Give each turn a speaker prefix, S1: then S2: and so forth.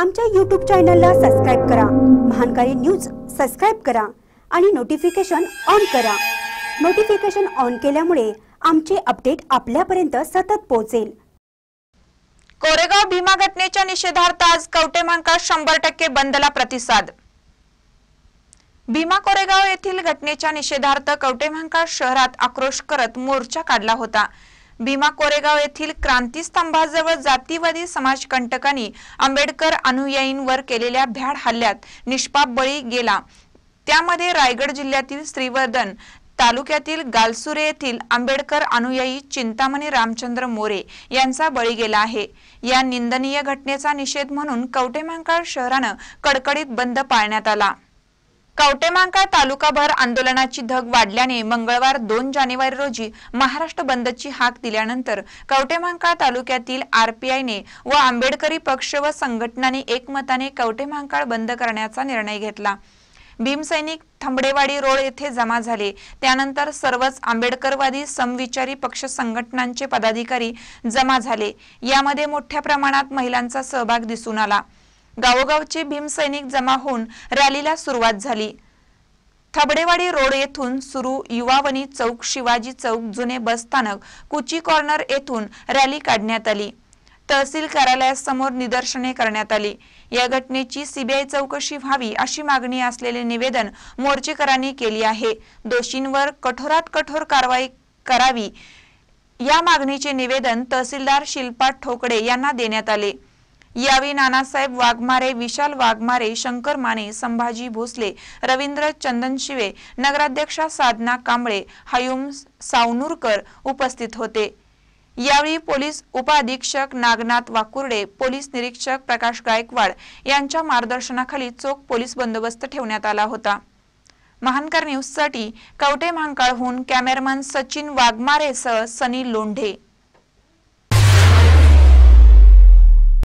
S1: आमच्या यूट्यूब चॅनलला सबस्क्राईब करा महानकारी न्यूज सबस्क्राईब करा आणि नोटिफिकेशन ऑन करा नोटिफिकेशन ऑन केल्यामुळे आमचे अपडेट आपल्यापर्यंत सतत पोहोचेल कोरेगाव भीमा घटनेच्या निषेधार्थ आज कवटेमांका शंभर टक्के बंदला प्रतिसाद भीमा कोरेगाव येथील घटनेच्या निषेधार्थ कवटेमहांकाळ शहरात आक्रोश करत मोर्चा काढला होता भीमा कोरेगाव येथील क्रांती स्तंभाजवळ जातीवादी समाजकंटकांनी आंबेडकर अनुयायींवर केलेल्या भ्याड हल्ल्यात निष्पाप बळी गेला त्यामध्ये रायगड जिल्ह्यातील श्रीवर्धन तालुक्यातील गालसुरे येथील आंबेडकर अनुयायी चिंतामणी रामचंद्र मोरे यांचा बळी गेला आहे या निंदनीय घटनेचा निषेध म्हणून कवटेमहांकाळ शहरानं कडकडीत बंद पाळण्यात आला कवटेमांका तालुकाभर आंदोलनाची धग वाढल्याने मंगळवार दोन जानेवारी रोजी महाराष्ट्र बंदची हाक दिल्यानंतर कवटेमांका तालुक्यातील आरपीआयने व आंबेडकरी पक्ष व संघटनाने एकमताने कवटेमांकाळ बंद करण्याचा निर्णय घेतला भीमसैनिक थंबडेवाडी रोड येथे जमा झाले त्यानंतर सर्वच आंबेडकरवादी समविचारी पक्ष संघटनांचे पदाधिकारी जमा झाले यामध्ये मोठ्या प्रमाणात महिलांचा सहभाग दिसून आला गावोगावचे भीमसैनिक जमा होऊन रॅलीला सुरुवात झाली थबडेवाडी रोड येथून सुरू युवावनी चौक शिवाजी चौक जुने बस स्थानक कुची कॉर्नर येथून रॅली काढण्यात आली तहसील कार्यालयासमोर निदर्शने करण्यात आली या घटनेची सीबीआय चौकशी व्हावी अशी मागणी असलेले निवेदन मोर्चेकरांनी केली आहे दोषींवर कठोरात कठोर कारवाई करावी या मागणीचे निवेदन तहसीलदार शिल्पा ठोकडे यांना देण्यात आले यावेळी नानासाहेब वाघमारे विशाल वाघमारे शंकर माने संभाजी भोसले रवींद्र चंदनशिवे नगराध्यक्षा साधना कांबळे हयुम सावनूरकर उपस्थित होते यावेळी पोलीस उपअधीक्षक नागनाथ वाकुर्डे पोलीस निरीक्षक प्रकाश गायकवाड यांच्या मार्गदर्शनाखाली चोख पोलीस बंदोबस्त ठेवण्यात आला होता महानकर न्यूजसाठी कवटे महांकाळहून कॅमेरामन सचिन वाघमारेसह सनी लोंढे